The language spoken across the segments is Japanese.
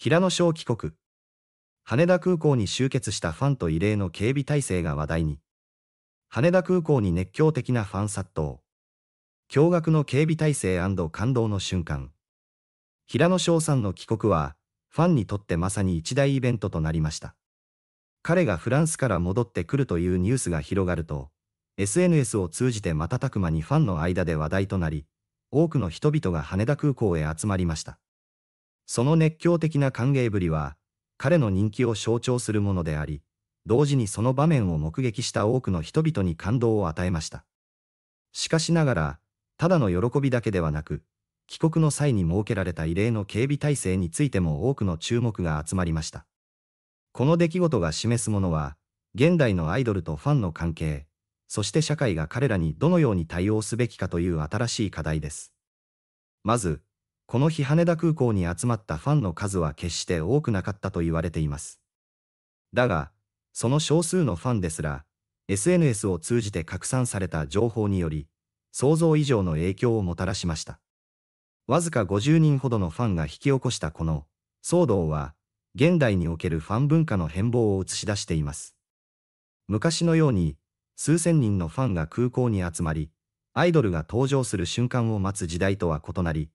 平野翔帰国。羽田空港に集結したファンと異例の警備体制が話題に。羽田空港に熱狂的なファン殺到。驚愕の警備体制感動の瞬間。平野翔さんの帰国は、ファンにとってまさに一大イベントとなりました。彼がフランスから戻ってくるというニュースが広がると、SNS を通じて瞬く間にファンの間で話題となり、多くの人々が羽田空港へ集まりました。その熱狂的な歓迎ぶりは、彼の人気を象徴するものであり、同時にその場面を目撃した多くの人々に感動を与えました。しかしながら、ただの喜びだけではなく、帰国の際に設けられた異例の警備体制についても多くの注目が集まりました。この出来事が示すものは、現代のアイドルとファンの関係、そして社会が彼らにどのように対応すべきかという新しい課題です。まず、この日羽田空港に集まったファンの数は決して多くなかったと言われています。だが、その少数のファンですら、SNS を通じて拡散された情報により、想像以上の影響をもたらしました。わずか50人ほどのファンが引き起こしたこの騒動は、現代におけるファン文化の変貌を映し出しています。昔のように、数千人のファンが空港に集まり、アイドルが登場する瞬間を待つ時代とは異なり、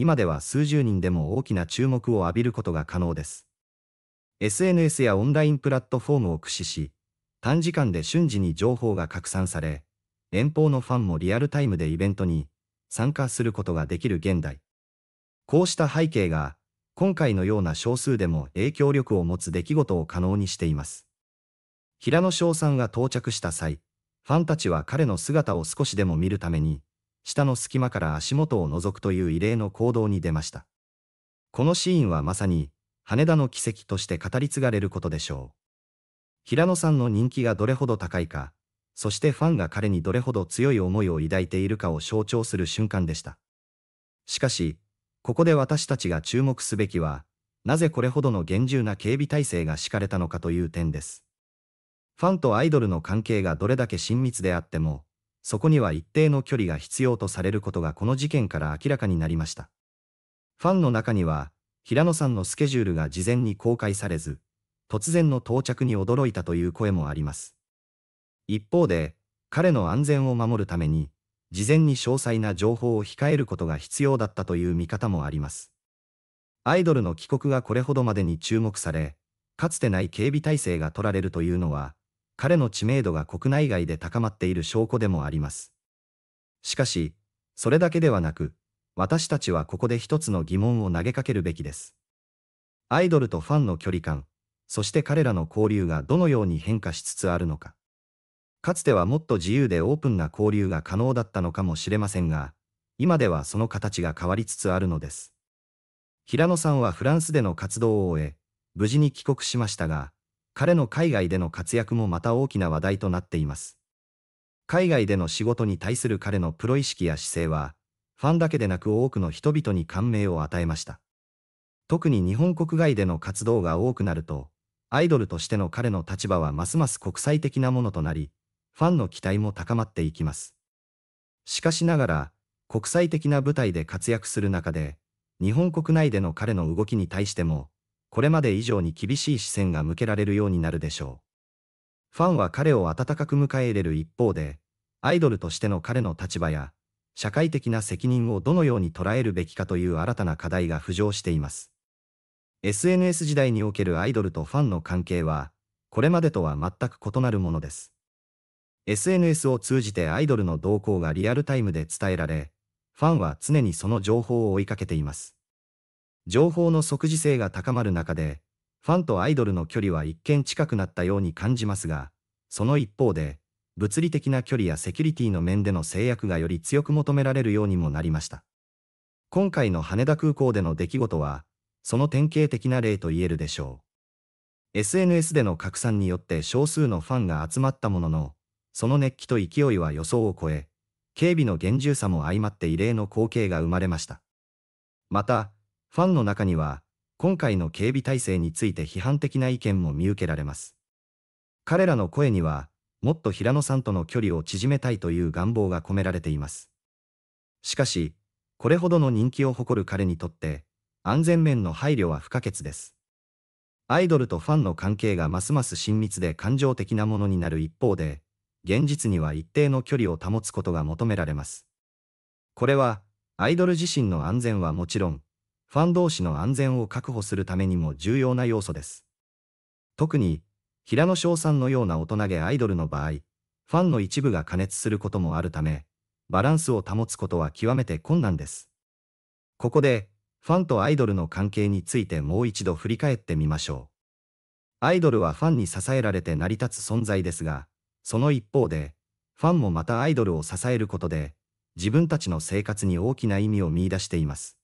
今では数十人でも大きな注目を浴びることが可能です。SNS やオンラインプラットフォームを駆使し、短時間で瞬時に情報が拡散され、遠方のファンもリアルタイムでイベントに参加することができる現代。こうした背景が、今回のような少数でも影響力を持つ出来事を可能にしています。平野翔さんが到着した際、ファンたちは彼の姿を少しでも見るために、下の隙間から足元を覗くという異例の行動に出ました。このシーンはまさに、羽田の奇跡として語り継がれることでしょう。平野さんの人気がどれほど高いか、そしてファンが彼にどれほど強い思いを抱いているかを象徴する瞬間でした。しかし、ここで私たちが注目すべきは、なぜこれほどの厳重な警備体制が敷かれたのかという点です。ファンとアイドルの関係がどれだけ親密であっても、そこには一定の距離が必要とされることがこの事件から明らかになりました。ファンの中には、平野さんのスケジュールが事前に公開されず、突然の到着に驚いたという声もあります。一方で、彼の安全を守るために、事前に詳細な情報を控えることが必要だったという見方もあります。アイドルの帰国がこれほどまでに注目され、かつてない警備体制が取られるというのは、彼の知名度が国内外で高まっている証拠でもあります。しかし、それだけではなく、私たちはここで一つの疑問を投げかけるべきです。アイドルとファンの距離感、そして彼らの交流がどのように変化しつつあるのか。かつてはもっと自由でオープンな交流が可能だったのかもしれませんが、今ではその形が変わりつつあるのです。平野さんはフランスでの活動を終え、無事に帰国しましたが、彼の海外での活躍もまた大きな話題となっています。海外での仕事に対する彼のプロ意識や姿勢は、ファンだけでなく多くの人々に感銘を与えました。特に日本国外での活動が多くなると、アイドルとしての彼の立場はますます国際的なものとなり、ファンの期待も高まっていきます。しかしながら、国際的な舞台で活躍する中で、日本国内での彼の動きに対しても、これまで以上に厳しい視線が向けられるようになるでしょう。ファンは彼を温かく迎え入れる一方で、アイドルとしての彼の立場や、社会的な責任をどのように捉えるべきかという新たな課題が浮上しています。SNS 時代におけるアイドルとファンの関係は、これまでとは全く異なるものです。SNS を通じてアイドルの動向がリアルタイムで伝えられ、ファンは常にその情報を追いかけています。情報の即時性が高まる中で、ファンとアイドルの距離は一見近くなったように感じますが、その一方で、物理的な距離やセキュリティの面での制約がより強く求められるようにもなりました。今回の羽田空港での出来事は、その典型的な例と言えるでしょう。SNS での拡散によって少数のファンが集まったものの、その熱気と勢いは予想を超え、警備の厳重さも相まって異例の光景が生まれました。また、ファンの中には、今回の警備体制について批判的な意見も見受けられます。彼らの声には、もっと平野さんとの距離を縮めたいという願望が込められています。しかし、これほどの人気を誇る彼にとって、安全面の配慮は不可欠です。アイドルとファンの関係がますます親密で感情的なものになる一方で、現実には一定の距離を保つことが求められます。これは、アイドル自身の安全はもちろん、ファン同士の安全を確保するためにも重要な要素です。特に、平野翔さんのような大人げアイドルの場合、ファンの一部が加熱することもあるため、バランスを保つことは極めて困難です。ここで、ファンとアイドルの関係についてもう一度振り返ってみましょう。アイドルはファンに支えられて成り立つ存在ですが、その一方で、ファンもまたアイドルを支えることで、自分たちの生活に大きな意味を見出しています。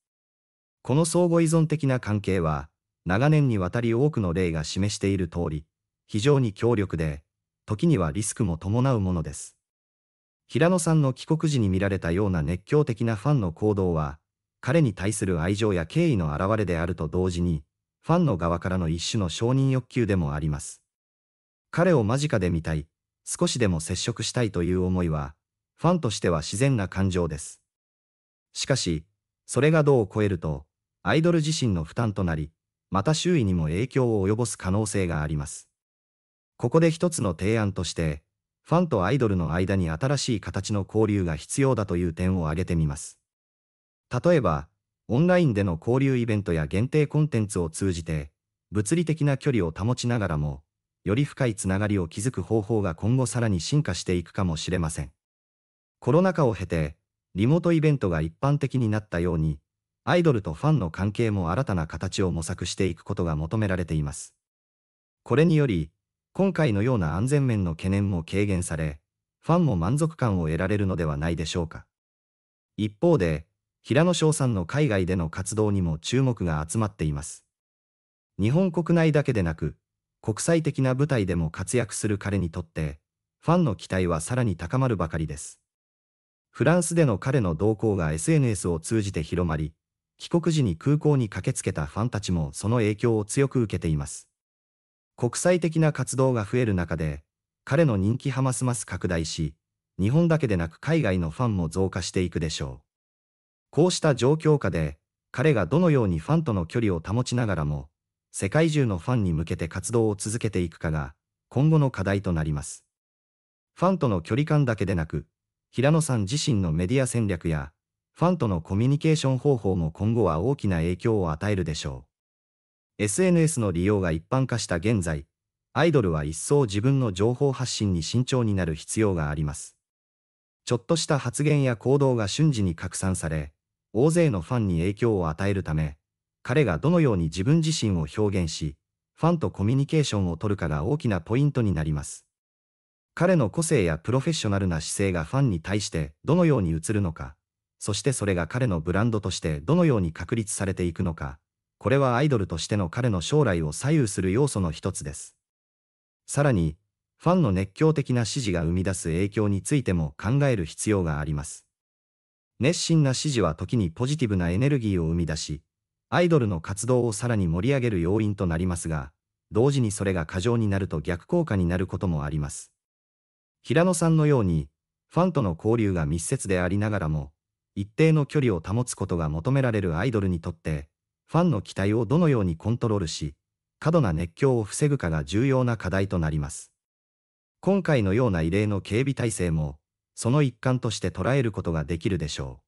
この相互依存的な関係は、長年にわたり多くの例が示している通り、非常に強力で、時にはリスクも伴うものです。平野さんの帰国時に見られたような熱狂的なファンの行動は、彼に対する愛情や敬意の表れであると同時に、ファンの側からの一種の承認欲求でもあります。彼を間近で見たい、少しでも接触したいという思いは、ファンとしては自然な感情です。しかし、それが度を超えると、アイドル自身の負担となり、また周囲にも影響を及ぼす可能性があります。ここで一つの提案として、ファンとアイドルの間に新しい形の交流が必要だという点を挙げてみます。例えば、オンラインでの交流イベントや限定コンテンツを通じて、物理的な距離を保ちながらも、より深いつながりを築く方法が今後さらに進化していくかもしれません。コロナ禍を経て、リモートイベントが一般的になったように、アイドルとファンの関係も新たな形を模索していくことが求められています。これにより、今回のような安全面の懸念も軽減され、ファンも満足感を得られるのではないでしょうか。一方で、平野翔さんの海外での活動にも注目が集まっています。日本国内だけでなく、国際的な舞台でも活躍する彼にとって、ファンの期待はさらに高まるばかりです。フランスでの彼の動向が SNS を通じて広まり、帰国時に空港に駆けつけたファンたちもその影響を強く受けています。国際的な活動が増える中で、彼の人気はますます拡大し、日本だけでなく海外のファンも増加していくでしょう。こうした状況下で、彼がどのようにファンとの距離を保ちながらも、世界中のファンに向けて活動を続けていくかが、今後の課題となります。ファンとの距離感だけでなく、平野さん自身のメディア戦略や、ファンとのコミュニケーション方法も今後は大きな影響を与えるでしょう。SNS の利用が一般化した現在、アイドルは一層自分の情報発信に慎重になる必要があります。ちょっとした発言や行動が瞬時に拡散され、大勢のファンに影響を与えるため、彼がどのように自分自身を表現し、ファンとコミュニケーションを取るかが大きなポイントになります。彼の個性やプロフェッショナルな姿勢がファンに対してどのように映るのか、そしてそれが彼のブランドとしてどのように確立されていくのか、これはアイドルとしての彼の将来を左右する要素の一つです。さらに、ファンの熱狂的な支持が生み出す影響についても考える必要があります。熱心な支持は時にポジティブなエネルギーを生み出し、アイドルの活動をさらに盛り上げる要因となりますが、同時にそれが過剰になると逆効果になることもあります。平野さんのように、ファンとの交流が密接でありながらも、一定の距離を保つことが求められるアイドルにとって、ファンの期待をどのようにコントロールし、過度な熱狂を防ぐかが重要な課題となります。今回のような異例の警備体制も、その一環として捉えることができるでしょう。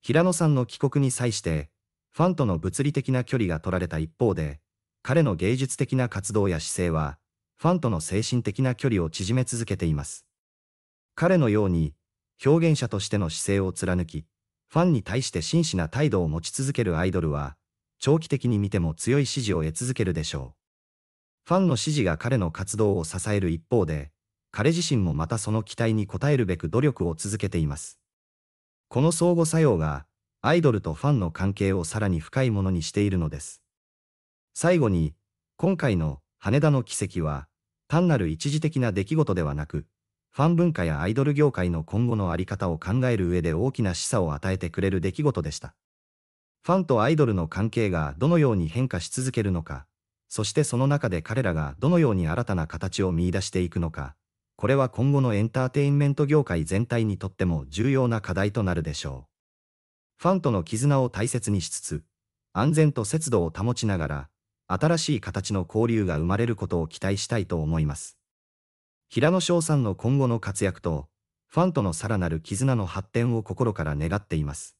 平野さんの帰国に際して、ファンとの物理的な距離が取られた一方で、彼の芸術的な活動や姿勢は、ファンとの精神的な距離を縮め続けています。彼のように、表現者としての姿勢を貫き、ファンに対して真摯な態度を持ち続けるアイドルは、長期的に見ても強い支持を得続けるでしょう。ファンの支持が彼の活動を支える一方で、彼自身もまたその期待に応えるべく努力を続けています。この相互作用が、アイドルとファンの関係をさらに深いものにしているのです。最後に、今回の羽田の奇跡は、単なる一時的な出来事ではなく、ファン文化やアイドル業界の今後のあり方を考える上で大きな示唆を与えてくれる出来事でした。ファンとアイドルの関係がどのように変化し続けるのか、そしてその中で彼らがどのように新たな形を見出していくのか、これは今後のエンターテインメント業界全体にとっても重要な課題となるでしょう。ファンとの絆を大切にしつつ、安全と節度を保ちながら、新しい形の交流が生まれることを期待したいと思います。平野翔さんの今後の活躍と、ファンとのさらなる絆の発展を心から願っています。